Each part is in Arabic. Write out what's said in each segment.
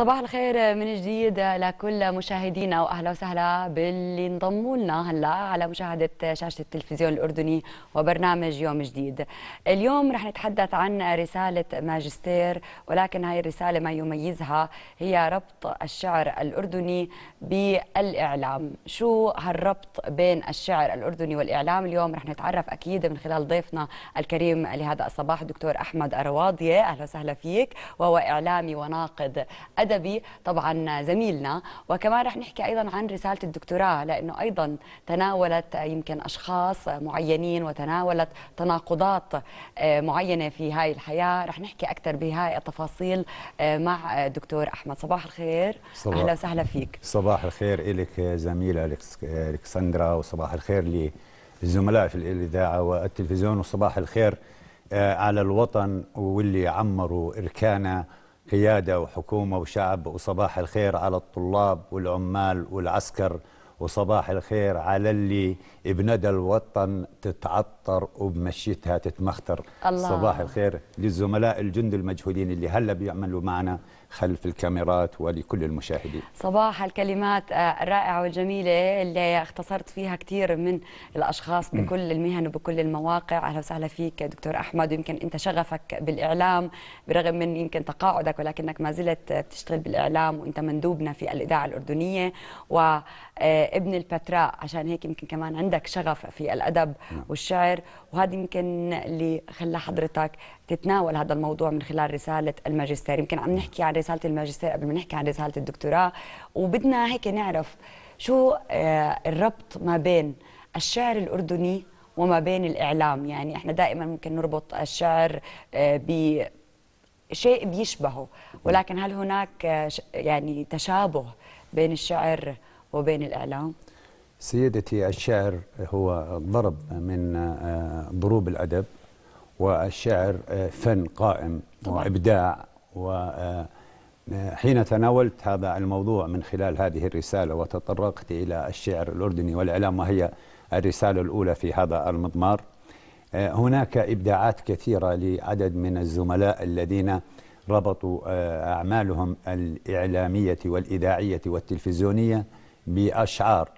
صباح الخير من جديد لكل مشاهدينا واهلا وسهلا باللي انضموا لنا هلا على مشاهده شاشه التلفزيون الاردني وبرنامج يوم جديد. اليوم رح نتحدث عن رساله ماجستير ولكن هاي الرساله ما يميزها هي ربط الشعر الاردني بالاعلام، شو هالربط بين الشعر الاردني والاعلام اليوم رح نتعرف اكيد من خلال ضيفنا الكريم لهذا الصباح الدكتور احمد الرواضيه اهلا وسهلا فيك وهو اعلامي وناقد الادبي طبعا زميلنا وكمان رح نحكي ايضا عن رساله الدكتوراه لانه ايضا تناولت يمكن اشخاص معينين وتناولت تناقضات آه، معينه في هاي الحياه رح نحكي اكثر بهاي التفاصيل آه، مع دكتور احمد صباح الخير صباح. اهلا وسهلا فيك صباح الخير لك زميله الكسندرا وصباح الخير للزملاء في الاذاعه والتلفزيون وصباح الخير آه، على الوطن واللي عمروا إركانا قيادة وحكومة وشعب وصباح الخير على الطلاب والعمال والعسكر وصباح الخير على اللي بندى الوطن تتعطر وبمشيتها تتمختر الله. صباح الخير للزملاء الجند المجهولين اللي هلا بيعملوا معنا خلف الكاميرات ولكل المشاهدين صباح الكلمات آه، الرائعة والجميلة اللي اختصرت فيها كثير من الأشخاص بكل المهن وبكل المواقع أهلا وسهلا فيك دكتور أحمد ويمكن أنت شغفك بالإعلام برغم من يمكن تقاعدك ولكنك ما زلت بتشتغل بالإعلام وأنت مندوبنا في الإذاعة الأردنية وابن آه، البتراء عشان هيك يمكن كمان عندك شغف في الأدب نعم. والشعر وهذا يمكن اللي خلى حضرتك تتناول هذا الموضوع من خلال رسالة الماجستير يمكن عم نحكي عن رساله الماجستير قبل ما نحكي عن رساله الدكتوراه وبدنا هيك نعرف شو آه، الربط ما بين الشعر الاردني وما بين الاعلام يعني احنا دائما ممكن نربط الشعر آه، ب شيء بيشبهه ولكن هل هناك آه، يعني تشابه بين الشعر وبين الإعلام؟ سيدتي الشعر هو ضرب من ضروب الأدب والشعر فن قائم طبعا. وإبداع و حين تناولت هذا الموضوع من خلال هذه الرسالة وتطرقت إلى الشعر الأردني والإعلام وهي الرسالة الأولى في هذا المضمار آه، هناك إبداعات كثيرة لعدد من الزملاء الذين ربطوا آه، أعمالهم الإعلامية والإذاعية والتلفزيونية بأشعار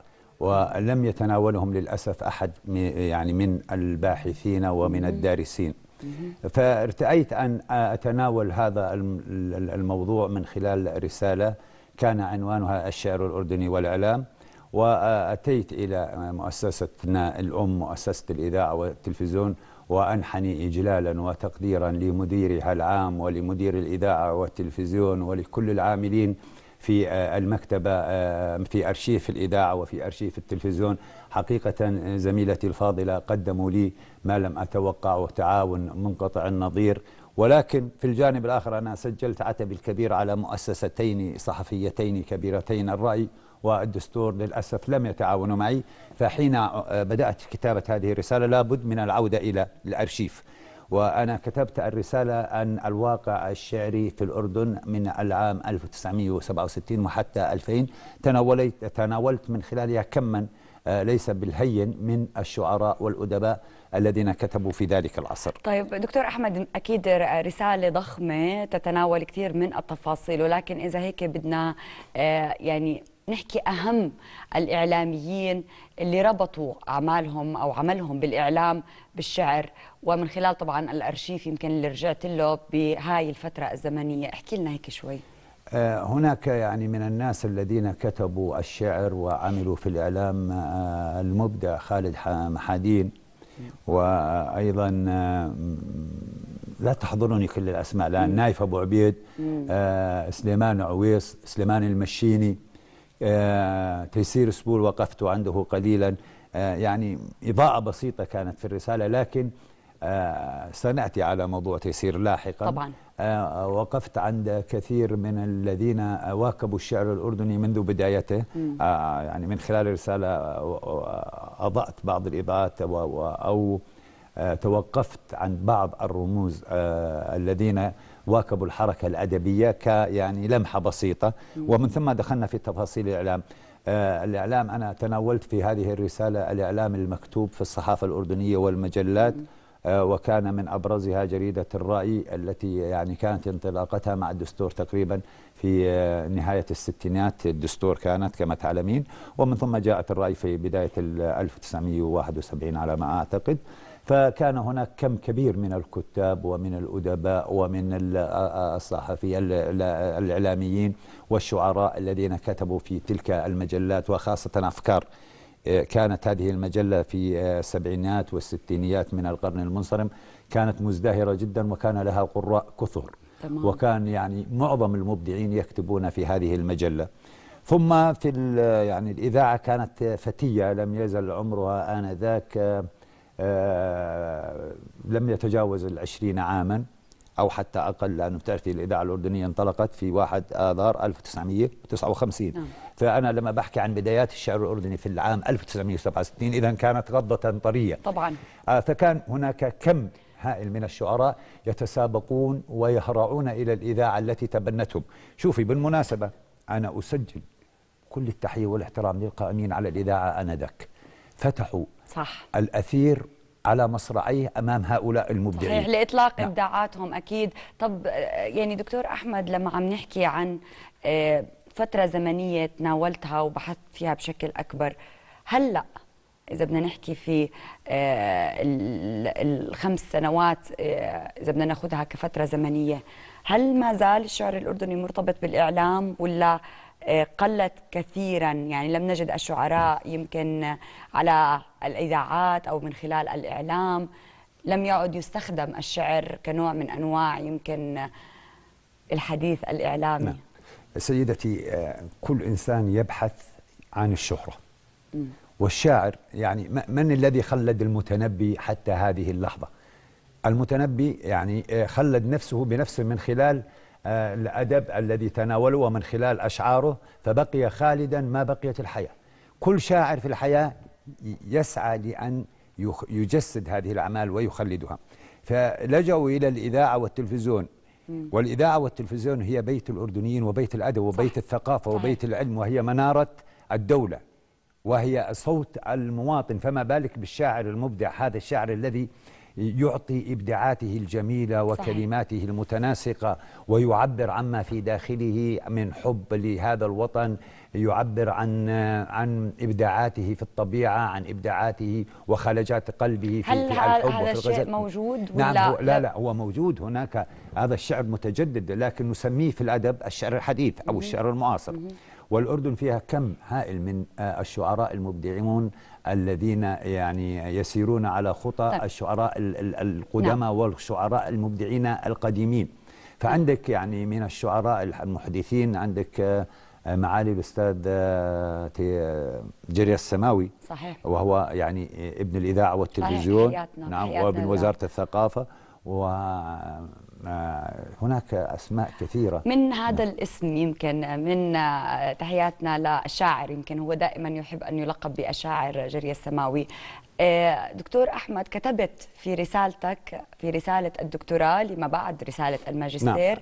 ولم يتناولهم للأسف أحد يعني من الباحثين ومن الدارسين فارتأيت أن أتناول هذا الموضوع من خلال رسالة كان عنوانها الشعر الأردني والإعلام وأتيت إلى مؤسستنا الأم مؤسسة الإذاعة والتلفزيون وأنحني إجلالا وتقديرا لمديرها العام ولمدير الإذاعة والتلفزيون ولكل العاملين في آه، المكتبة آه، في أرشيف الإذاعة وفي أرشيف التلفزيون حقيقة آه، زميلتي الفاضلة قدموا لي ما لم أتوقع تعاون منقطع النظير ولكن في الجانب الآخر أنا سجلت عتبي الكبير على مؤسستين صحفيتين كبيرتين الرأي والدستور للأسف لم يتعاونوا معي فحين بدأت كتابة هذه الرسالة لابد من العودة إلى الأرشيف وأنا كتبت الرسالة عن الواقع الشعري في الأردن من العام 1967 وحتى 2000 تناولت, تناولت من خلالها كما آه، ليس بالهين من الشعراء والأدباء الذين كتبوا في ذلك العصر طيب دكتور أحمد أكيد رسالة ضخمة تتناول كثير من التفاصيل ولكن إذا هيك بدنا آه، يعني نحكي أهم الإعلاميين اللي ربطوا أعمالهم أو عملهم بالإعلام بالشعر ومن خلال طبعا الأرشيف يمكن اللي رجعت له بهاي الفترة الزمنية احكي لنا هيك شوي آه، هناك يعني من الناس الذين كتبوا الشعر وعملوا في الإعلام آه، المبدع خالد محادين وأيضا لا تحضرني كل الأسماء لأن نايف أبو عبيد آه، سليمان عويص سليمان المشيني آه، تيسير سبول وقفت عنده قليلا آه، يعني إضاءة بسيطة كانت في الرسالة لكن آه، سنأتي على موضوع تيسير لاحقا طبعا وقفت عند كثير من الذين واكبوا الشعر الأردني منذ بدايته يعني من خلال الرسالة أضأت بعض الإضاءات أو توقفت عن بعض الرموز الذين واكبوا الحركة الأدبية كيعني لمحة بسيطة ومن ثم دخلنا في تفاصيل الإعلام آه الإعلام أنا تناولت في هذه الرسالة الإعلام المكتوب في الصحافة الأردنية والمجلات آه وكان من أبرزها جريدة الرأي التي يعني كانت انطلاقتها مع الدستور تقريبا في آه نهاية الستينات الدستور كانت كما تعلمين ومن ثم جاءت الرأي في بداية 1971 على ما أعتقد فكان هناك كم كبير من الكتاب ومن الأدباء ومن الصحفيين الإعلاميين والشعراء الذين كتبوا في تلك المجلات وخاصة أفكار آه، كانت هذه المجلة في آه، السبعينات والستينيات من القرن المنصرم كانت مزدهرة جدا وكان لها قراء كثر تمام. وكان يعني معظم المبدعين يكتبون في هذه المجلة ثم في يعني الإذاعة كانت فتية لم يزل عمرها آنذاك آه، آه، لم يتجاوز العشرين عاما أو حتى أقل لأنه بتعرفي الإذاعة الأردنية انطلقت في 1 آذار 1959 نعم. فأنا لما بحكي عن بدايات الشعر الأردني في العام 1967 إذا كانت غضة طرية طبعا آه، فكان هناك كم هائل من الشعراء يتسابقون ويهرعون إلى الإذاعة التي تبنتهم شوفي بالمناسبة أنا أسجل كل التحية والاحترام للقائمين على الإذاعة أنذاك فتحوا صح. الأثير على مصراعيه امام هؤلاء المبدعين صحيح لاطلاق نعم. ابداعاتهم اكيد طب آه، يعني دكتور احمد لما عم نحكي عن آه، فتره زمنيه تناولتها وبحثت فيها بشكل اكبر هلا اذا بدنا نحكي في آه، الخمس سنوات اذا بدنا ناخذها كفتره زمنيه هل ما زال الشعر الاردني مرتبط بالاعلام ولا آه، قلت كثيرا يعني لم نجد الشعراء يمكن على الإذاعات أو من خلال الإعلام لم يعد يستخدم الشعر كنوع من أنواع يمكن الحديث الإعلامي نعم. سيدتي آه، كل إنسان يبحث عن الشهرة والشاعر يعني من الذي خلد المتنبي حتى هذه اللحظة المتنبي يعني آه، خلد نفسه بنفسه من خلال آه، الأدب الذي تناوله من خلال أشعاره فبقي خالدا ما بقيت الحياة كل شاعر في الحياة يسعى لأن يجسد هذه الأعمال ويخلدها فلجأوا إلى الإذاعة والتلفزيون والإذاعة والتلفزيون هي بيت الأردنيين وبيت الأدب وبيت صح. الثقافة وبيت العلم وهي منارة الدولة وهي صوت المواطن فما بالك بالشاعر المبدع هذا الشاعر الذي يعطي إبداعاته الجميلة وكلماته صحيح. المتناسقة ويعبر عما في داخله من حب لهذا الوطن يعبر عن عن إبداعاته في الطبيعة عن إبداعاته وخلجات قلبه في, هل في الحب هذا وفي الشيء موجود ولا نعم هو لا لا هو موجود هناك هذا الشعر متجدد لكن نسميه في الأدب الشعر الحديث أو الشعر المعاصر والأردن فيها كم هائل من آه، الشعراء المبدعون الذين يعني يسيرون على خطى طيب. الشعراء القدماء نعم. والشعراء المبدعين القديمين فعندك يعني من الشعراء المحدثين عندك آه، معالي الأستاذ آه، جري السماوي صحيح وهو يعني ابن الإذاعة والتلفزيون صحيح. حياتنا. نعم حياتنا وابن وزارة الثقافة و هناك أسماء كثيرة من هذا الاسم يمكن من تحياتنا للشاعر يمكن هو دائما يحب أن يلقب بأشاعر جري السماوي آه، دكتور أحمد كتبت في رسالتك في رسالة الدكتوراه لما بعد رسالة الماجستير نعم.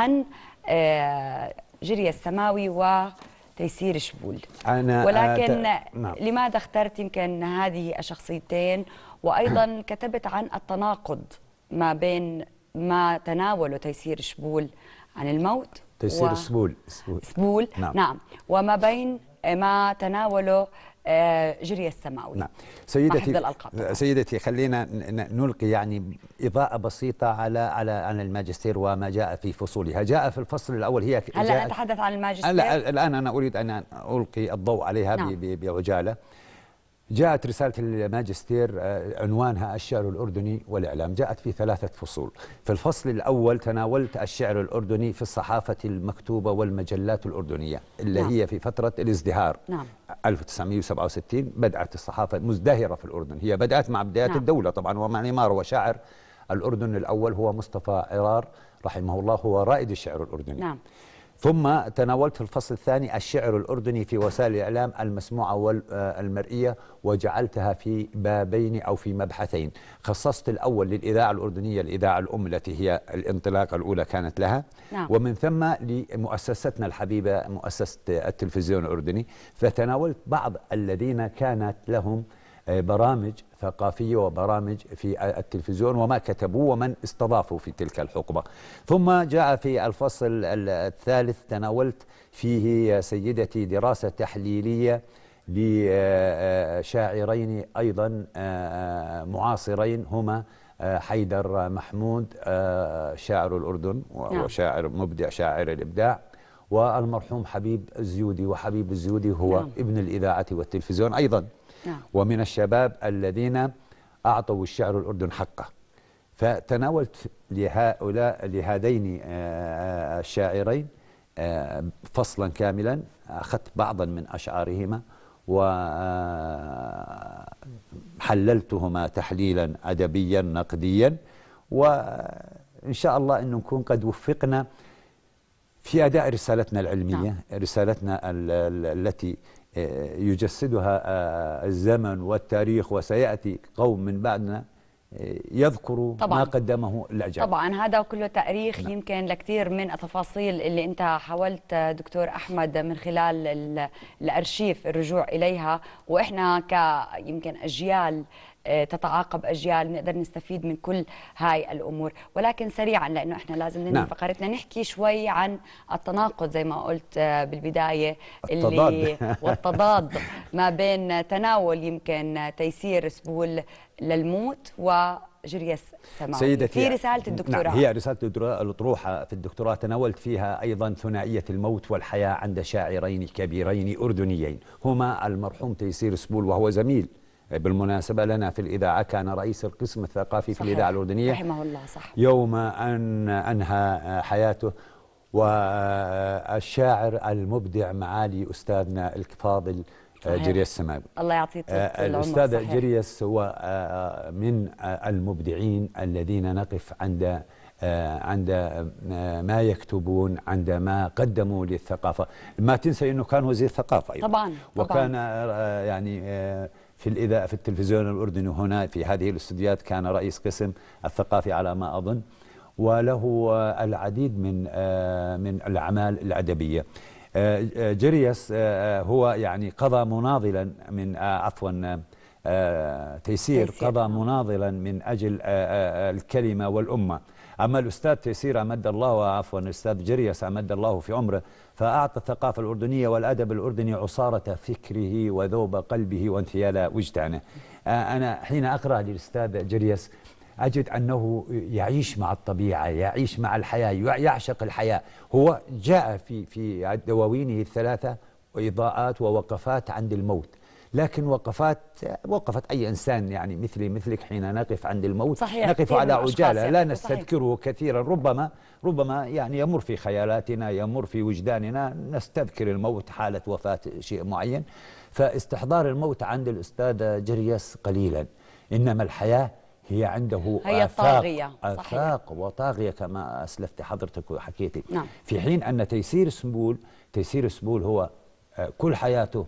عن آه، جري السماوي و تيسير شبول أنا آه، ولكن نعم. لماذا اخترت يمكن هذه الشخصيتين وأيضا كتبت عن التناقض ما بين ما تناولوا تيسير شبول عن الموت تيسير و... سبول سبول, سبول. نعم. نعم وما بين ما تناوله آه، جري السماوي نعم. سيدتي سيدتي خلينا نلقي يعني إضاءة بسيطة على على عن الماجستير وما جاء في فصولها جاء في الفصل الأول هي هلا نتحدث عن الماجستير الآن أنا أريد أن ألقي الضوء عليها نعم. بعجالة بي بي جاءت رسالة الماجستير آه، عنوانها الشعر الأردني والإعلام جاءت في ثلاثة فصول في الفصل الأول تناولت الشعر الأردني في الصحافة المكتوبة والمجلات الأردنية اللي نعم. هي في فترة الازدهار نعم. 1967 بدأت الصحافة مزدهرة في الأردن هي بدأت مع بداية نعم. الدولة طبعا ومعمار وشاعر الأردن الأول هو مصطفى عرار رحمه الله هو رائد الشعر الأردني نعم ثم تناولت في الفصل الثاني الشعر الأردني في وسائل الإعلام المسموعة والمرئية وجعلتها في بابين أو في مبحثين خصصت الأول للإذاعة الأردنية الإذاعة الأم التي هي الانطلاقة الأولى كانت لها نعم. ومن ثم لمؤسستنا الحبيبة مؤسسة التلفزيون الأردني فتناولت بعض الذين كانت لهم برامج ثقافية وبرامج في التلفزيون وما كتبوه ومن استضافوا في تلك الحقبة ثم جاء في الفصل الثالث تناولت فيه يا سيدتي دراسة تحليلية لشاعرين أيضا معاصرين هما حيدر محمود شاعر الأردن نعم. وشاعر مبدع شاعر الإبداع والمرحوم حبيب الزيودي وحبيب الزيودي هو نعم. ابن الإذاعة والتلفزيون أيضا نعم. ومن الشباب الذين أعطوا الشعر الأردن حقه فتناولت لهؤلاء لهذين آه، آه، الشاعرين آه، فصلا كاملا أخذت بعضا من أشعارهما وحللتهما تحليلا أدبيا نقديا وإن شاء الله أن نكون قد وفقنا في أداء رسالتنا العلمية نعم. رسالتنا التي يجسدها آه، آه، الزمن والتاريخ وسيأتي قوم من بعدنا آه، يذكروا طبعًا. ما قدمه الأجانب طبعا هذا كله تأريخ نعم. يمكن لكثير من التفاصيل اللي أنت حاولت دكتور أحمد من خلال الأرشيف الرجوع إليها وإحنا كيمكن أجيال آه، تتعاقب اجيال نقدر نستفيد من كل هاي الامور ولكن سريعا لانه احنا لازم ننهي نعم. فقرتنا نحكي شوي عن التناقض زي ما قلت آه، بالبدايه التضاد. والتضاد ما بين تناول يمكن تيسير سبول للموت و جريس سماوي سيدتي في رسالة نعم، الدكتوراه نعم هي رسالة الدكتوراه الأطروحة في الدكتوراه تناولت فيها أيضا ثنائية الموت والحياة عند شاعرين كبيرين أردنيين هما المرحوم تيسير سبول وهو زميل بالمناسبة لنا في الإذاعة كان رئيس القسم الثقافي صحيح. في الإذاعة الأردنية رحمه الله صح يوم أن أنهى حياته والشاعر المبدع معالي أستاذنا الفاضل جريس السماوي الله يعطيه آه، الأستاذ صحيح. جريس هو آه، من آه، المبدعين الذين نقف عند عند ما يكتبون عند ما قدموا للثقافة ما تنسى أنه كان وزير ثقافة أيضا طبعا وكان طبعاً. يعني في الإذاعة في التلفزيون الأردني هنا في هذه الاستديوهات كان رئيس قسم الثقافي على ما أظن وله العديد من آه، من الأعمال الأدبية آه، آه، جريس هو يعني قضى مناضلا من عفوا آه، تيسير قضى مناضلا من أجل آه، آه، الكلمة والأمة أما الأستاذ تيسير أمد الله عفوا الأستاذ جريس أمد الله في عمره فأعطى الثقافة الأردنية والأدب الأردني عصارة فكره وذوب قلبه وانثيال وجدانه أنا حين أقرأ للأستاذ جريس أجد أنه يعيش مع الطبيعة يعيش مع الحياة يعشق الحياة هو جاء في في دواوينه الثلاثة إضاءات ووقفات عند الموت لكن وقفات وقفت أي إنسان يعني مثلي مثلك حين نقف عند الموت صحيح نقف على عجالة لا يعني، نستذكره صحيح. كثيرا ربما ربما يعني يمر في خيالاتنا يمر في وجداننا نستذكر الموت حالة وفاة شيء معين فاستحضار الموت عند الأستاذ جرياس قليلا إنما الحياة هي عنده هي آفاق طاغية آفاق وطاغية كما أسلفت حضرتك وحكيتي نعم. في حين أن تيسير سمبول تيسير سمبول هو آه، كل حياته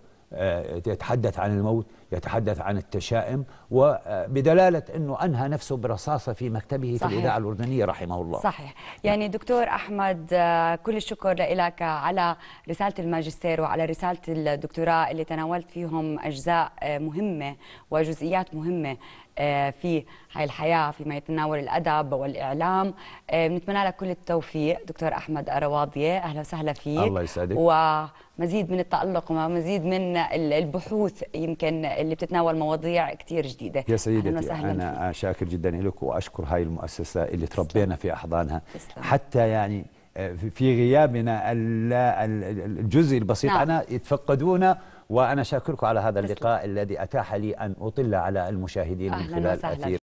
يتحدث آه، عن الموت يتحدث عن التشائم وبدلالة آه، أنه أنهى نفسه برصاصة في مكتبه صحيح. في الإذاعة الأردنية رحمه الله صحيح يعني دكتور أحمد آه، كل الشكر لك على رسالة الماجستير وعلى رسالة الدكتوراه اللي تناولت فيهم أجزاء آه، مهمة وجزئيات مهمة في هاي الحياة فيما يتناول الأدب والإعلام بنتمنى لك كل التوفيق دكتور أحمد أرواضية أهلا وسهلا فيك الله يسعدك ومزيد من التألق ومزيد من البحوث يمكن اللي بتتناول مواضيع كثير جديده يا سيدتي انا شاكر جدا لك واشكر هاي المؤسسه اللي تربينا في احضانها إسلام. حتى يعني آه، في غيابنا الجزء البسيط نعم. أنا يتفقدونا وأنا شاكركم على هذا اللقاء الذي أتاح لي أن أطل على المشاهدين من خلال وسهلا.